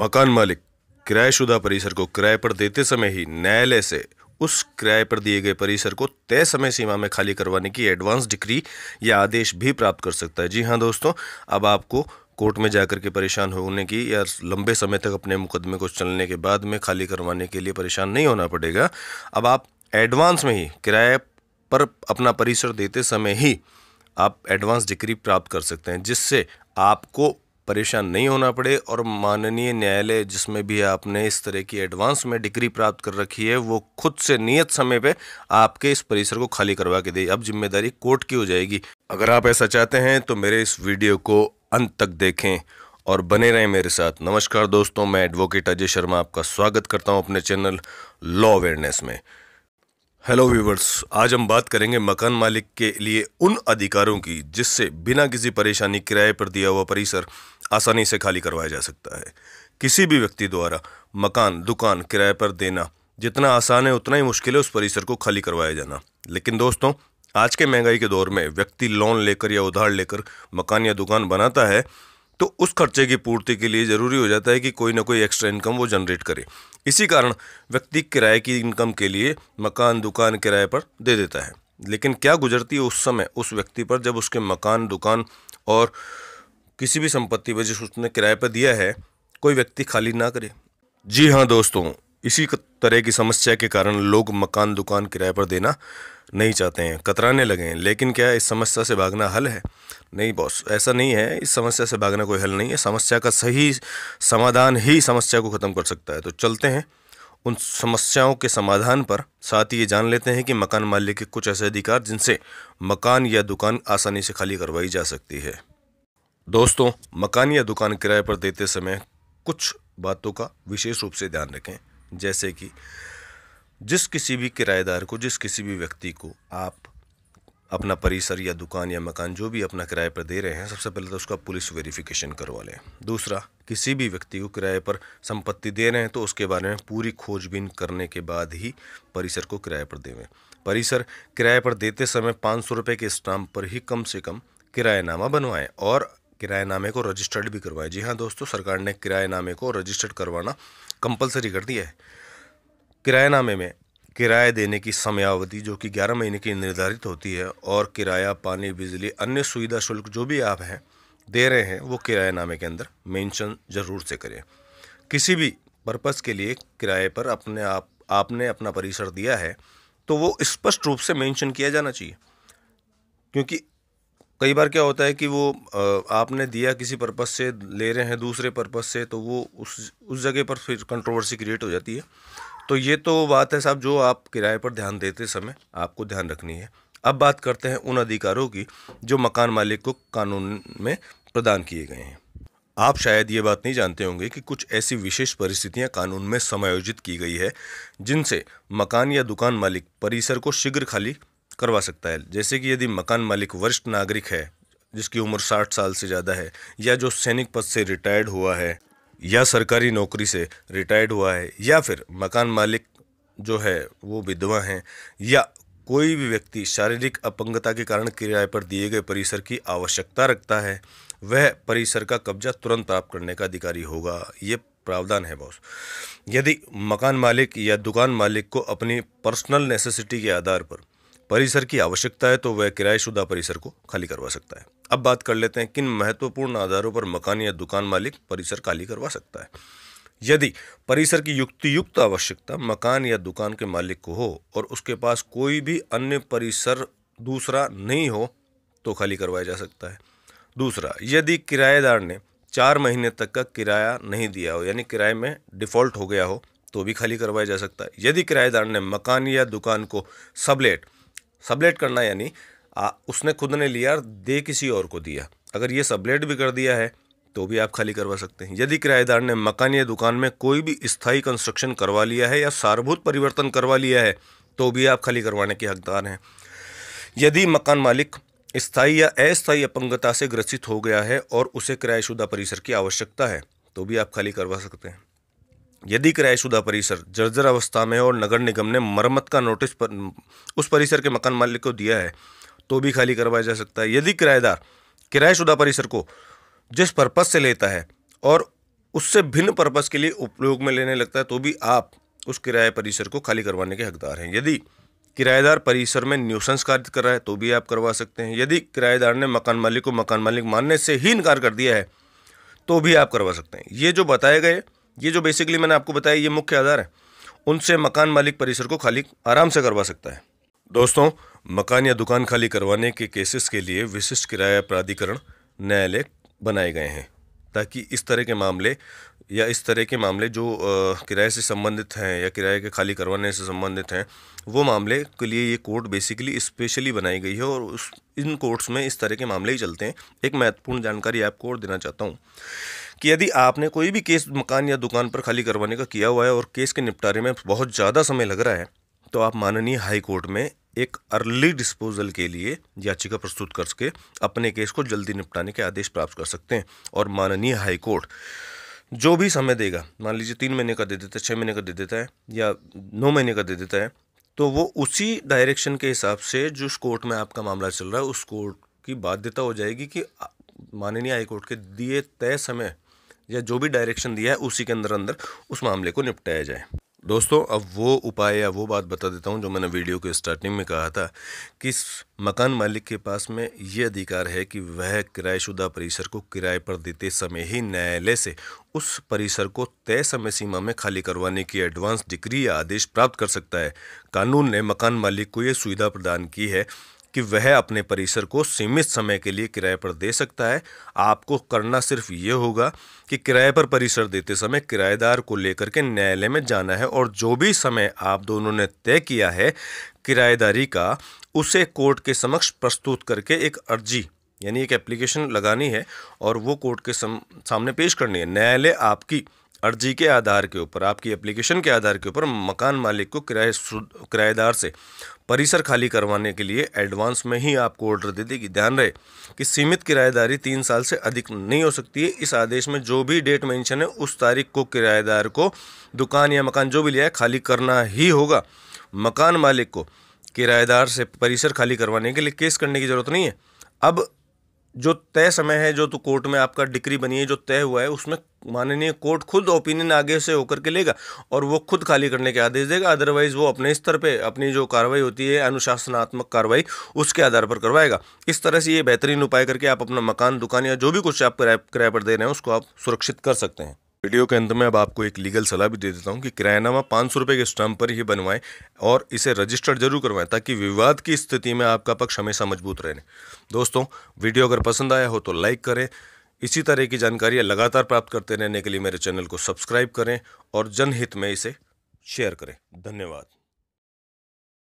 मकान मालिक किराएशुदा परिसर को किराए पर देते समय ही न्यायालय से उस किराए पर दिए गए परिसर को तय समय सीमा में खाली करवाने की एडवांस डिक्री या आदेश भी प्राप्त कर सकता है जी हाँ दोस्तों अब आपको कोर्ट में जाकर के परेशान होने की या लंबे समय तक अपने मुकदमे को चलने के बाद में खाली करवाने के लिए परेशान नहीं होना पड़ेगा अब आप एडवांस में ही किराए पर अपना परिसर देते समय ही आप एडवांस डिक्री प्राप्त कर सकते हैं जिससे आपको परेशान नहीं होना पड़े और माननीय न्यायालय जिसमें भी आपने इस तरह की एडवांस में डिग्री प्राप्त कर रखी है वो खुद से नियत समय पे आपके इस परिसर को खाली करवा के दे अब जिम्मेदारी कोर्ट की हो जाएगी अगर आप ऐसा चाहते हैं तो मेरे इस वीडियो को अंत तक देखें और बने रहें मेरे साथ नमस्कार दोस्तों मैं एडवोकेट अजय शर्मा आपका स्वागत करता हूँ अपने चैनल लॉ अवेयरनेस में हेलो व्यूवर्स आज हम बात करेंगे मकान मालिक के लिए उन अधिकारों की जिससे बिना किसी परेशानी किराए पर दिया हुआ परिसर आसानी से खाली करवाया जा सकता है किसी भी व्यक्ति द्वारा मकान दुकान किराए पर देना जितना आसान है उतना ही मुश्किल है उस परिसर को खाली करवाया जाना लेकिन दोस्तों आज के महंगाई के दौर में व्यक्ति लोन लेकर या उधार लेकर मकान या दुकान बनाता है तो उस खर्चे की पूर्ति के लिए ज़रूरी हो जाता है कि कोई ना कोई एक्स्ट्रा इनकम वो जनरेट करे इसी कारण व्यक्ति किराए की इनकम के लिए मकान दुकान किराए पर दे देता है लेकिन क्या गुजरती है उस समय उस व्यक्ति पर जब उसके मकान दुकान और किसी भी संपत्ति पर जिस उसने किराए पर दिया है कोई व्यक्ति खाली ना करे जी हाँ दोस्तों इसी तरह की समस्या के कारण लोग मकान दुकान किराए पर देना नहीं चाहते हैं कतराने लगे हैं लेकिन क्या इस समस्या से भागना हल है नहीं बॉस ऐसा नहीं है इस समस्या से भागना कोई हल नहीं है समस्या का सही समाधान ही समस्या को ख़त्म कर सकता है तो चलते हैं उन समस्याओं के समाधान पर साथ ही ये जान लेते हैं कि मकान मालिक के कुछ ऐसे अधिकार जिनसे मकान या दुकान आसानी से खाली करवाई जा सकती है दोस्तों मकान या दुकान किराए पर देते समय कुछ बातों का विशेष रूप से ध्यान रखें जैसे कि जिस किसी भी किराएदार को जिस किसी भी व्यक्ति को आप अपना परिसर या दुकान या मकान जो भी अपना किराए पर दे रहे हैं सबसे पहले तो उसका पुलिस वेरिफिकेशन करवा लें दूसरा किसी भी व्यक्ति को किराए पर संपत्ति दे रहे हैं तो उसके बारे में पूरी खोजबीन करने के बाद ही परिसर को किराए पर देवें परिसर किराए पर देते समय पाँच सौ रुपये के स्टाम्प पर ही कम से कम किराएनामा बनवाएं और किराया नामे को रजिस्टर्ड भी करवाएं जी हाँ दोस्तों सरकार ने किराए नामे को रजिस्टर्ड करवाना कंपलसरी कर दिया है किराया नामे में किराए देने की समयावधि जो कि 11 महीने की निर्धारित होती है और किराया पानी बिजली अन्य सुविधा शुल्क जो भी आप हैं दे रहे हैं वो किराया नामे के अंदर मेंशन ज़रूर से करें किसी भी पर्पज़ के लिए किराए पर अपने आप आपने अपना परिसर दिया है तो वो स्पष्ट रूप से मेंशन किया जाना चाहिए क्योंकि कई बार क्या होता है कि वो आपने दिया किसी पर्पज़ से ले रहे हैं दूसरे पर्पज़ से तो वो उस उस जगह पर फिर कंट्रोवर्सी क्रिएट हो जाती है तो ये तो बात है साहब जो आप किराए पर ध्यान देते समय आपको ध्यान रखनी है अब बात करते हैं उन अधिकारों की जो मकान मालिक को कानून में प्रदान किए गए हैं आप शायद ये बात नहीं जानते होंगे कि कुछ ऐसी विशेष परिस्थितियां कानून में समायोजित की गई है जिनसे मकान या दुकान मालिक परिसर को शीघ्र खाली करवा सकता है जैसे कि यदि मकान मालिक वरिष्ठ नागरिक है जिसकी उम्र साठ साल से ज़्यादा है या जो सैनिक पद से रिटायर्ड हुआ है या सरकारी नौकरी से रिटायर्ड हुआ है या फिर मकान मालिक जो है वो विधवा हैं या कोई भी व्यक्ति शारीरिक अपंगता के कारण किराए पर दिए गए परिसर की आवश्यकता रखता है वह परिसर का कब्जा तुरंत प्राप्त करने का अधिकारी होगा ये प्रावधान है बॉस यदि मकान मालिक या दुकान मालिक को अपनी पर्सनल नेसेसिटी के आधार पर परिसर की आवश्यकता है तो वह किराएशुदा परिसर को खाली करवा सकता है अब बात कर लेते हैं किन महत्वपूर्ण आधारों पर मकान या दुकान मालिक परिसर खाली करवा सकता है यदि परिसर की युक्ति युक्त आवश्यकता मकान या दुकान के मालिक को हो और उसके पास कोई भी अन्य परिसर दूसरा नहीं हो तो खाली करवाया जा सकता है दूसरा यदि किराएदार ने चार महीने तक का किराया नहीं दिया हो यानी किराए में डिफ़ॉल्ट हो गया हो तो भी खाली करवाया जा सकता है यदि किराएदार ने मकान या दुकान को सबलेट सबलेट करना यानी आ, उसने खुद ने लिया दे किसी और को दिया अगर ये सबलेट भी कर दिया है तो भी आप खाली करवा सकते हैं यदि किराएदार ने मकान या दुकान में कोई भी स्थायी कंस्ट्रक्शन करवा लिया है या सारभूत परिवर्तन करवा लिया है तो भी आप खाली करवाने के हकदार हैं यदि मकान मालिक स्थायी या अस्थायी अपंगता से ग्रसित हो गया है और उसे किराएशुदा परिसर की आवश्यकता है तो भी आप खाली करवा सकते हैं यदि किराएशुदा परिसर जर्जर अवस्था में है और नगर निगम ने मरम्मत का नोटिस पर उस परिसर के मकान मालिक को दिया है तो भी खाली करवाया जा सकता है यदि किराएदार किराएशुदा परिसर को जिस पर्पज़ से लेता है और उससे भिन्न पर्पज़ के लिए उपयोग में लेने लगता है तो भी आप उस किराए परिसर को खाली करवाने के हकदार हैं यदि किराएदार परिसर में न्यूसेंस कार्य कर रहा है तो भी आप करवा सकते हैं यदि किराएदार ने मकान मालिक को मकान मालिक मानने से ही इनकार कर दिया है तो भी आप करवा सकते हैं ये जो बताए गए ये जो बेसिकली मैंने आपको बताया ये मुख्य आधार है उनसे मकान मालिक परिसर को खाली आराम से करवा सकता है दोस्तों मकान या दुकान खाली करवाने के केसेस के लिए विशिष्ट किराया प्राधिकरण न्यायालय बनाए गए हैं ताकि इस तरह के मामले या इस तरह के मामले जो किराए से संबंधित हैं या किराए के खाली करवाने से संबंधित हैं वो मामले के लिए ये कोर्ट बेसिकली स्पेशली बनाई गई है और उस इन कोर्ट्स में इस तरह के मामले ही चलते हैं एक महत्वपूर्ण जानकारी आपको और देना चाहता हूँ कि यदि आपने कोई भी केस मकान या दुकान पर खाली करवाने का किया हुआ है और केस के निपटारे में बहुत ज़्यादा समय लग रहा है तो आप माननीय हाई कोर्ट में एक अर्ली डिस्पोजल के लिए याचिका प्रस्तुत करके अपने केस को जल्दी निपटाने के आदेश प्राप्त कर सकते हैं और माननीय हाई कोर्ट जो भी समय देगा मान लीजिए तीन महीने का दे देता है छः महीने का दे देता है या नौ महीने का दे देता है तो वो उसी डायरेक्शन के हिसाब से जिस कोर्ट में आपका मामला चल रहा है उस कोर्ट की बाध्यता हो जाएगी कि माननीय हाईकोर्ट के दिए तय समय या जो भी डायरेक्शन दिया है उसी के अंदर अंदर उस मामले को निपटाया जाए दोस्तों अब वो उपाय या वो बात बता देता हूँ जो मैंने वीडियो के स्टार्टिंग में कहा था कि मकान मालिक के पास में ये अधिकार है कि वह किराएशुदा परिसर को किराए पर देते समय ही न्यायालय से उस परिसर को तय समय सीमा में खाली करवाने की एडवांस डिग्री या आदेश प्राप्त कर सकता है कानून ने मकान मालिक को ये सुविधा प्रदान की है कि वह अपने परिसर को सीमित समय के लिए किराए पर दे सकता है आपको करना सिर्फ ये होगा कि किराए पर परिसर देते समय किराएदार को लेकर के न्यायालय में जाना है और जो भी समय आप दोनों ने तय किया है किराएदारी का उसे कोर्ट के समक्ष प्रस्तुत करके एक अर्जी यानी एक एप्लीकेशन लगानी है और वो कोर्ट के सम, सामने पेश करनी है न्यायालय आपकी अर्जी के आधार के ऊपर आपकी एप्लीकेशन के आधार के ऊपर मकान मालिक को किराए किराएदार से परिसर खाली करवाने के लिए एडवांस में ही आपको ऑर्डर दे देगी ध्यान रहे कि सीमित किराएदारी तीन साल से अधिक नहीं हो सकती है इस आदेश में जो भी डेट मेंशन है उस तारीख को किराएदार को दुकान या मकान जो भी लिया है खाली करना ही होगा मकान मालिक को किराएदार से परिसर खाली करवाने के लिए केस करने की ज़रूरत नहीं है अब जो तय समय है जो तो कोर्ट में आपका डिक्री बनी है जो तय हुआ है उसमें माननीय कोर्ट खुद ओपिनियन आगे से होकर के लेगा और वो खुद खाली करने के आदेश देगा अदरवाइज वो अपने स्तर पे अपनी जो कार्रवाई होती है अनुशासनात्मक कार्रवाई उसके आधार पर करवाएगा इस तरह से ये बेहतरीन उपाय करके आप अपना मकान दुकान या जो भी कुछ आप किराए पर दे रहे हैं उसको आप सुरक्षित कर सकते हैं वीडियो के अंत में अब आपको एक लीगल सलाह भी दे देता हूँ कि किरायानामा पाँच सौ रुपये के स्टम्प पर ही बनवाएं और इसे रजिस्टर जरूर करवाएं ताकि विवाद की स्थिति में आपका पक्ष हमेशा मजबूत रहे दोस्तों वीडियो अगर पसंद आया हो तो लाइक करें इसी तरह की जानकारियाँ लगातार प्राप्त करते रहने के लिए मेरे चैनल को सब्सक्राइब करें और जनहित में इसे शेयर करें धन्यवाद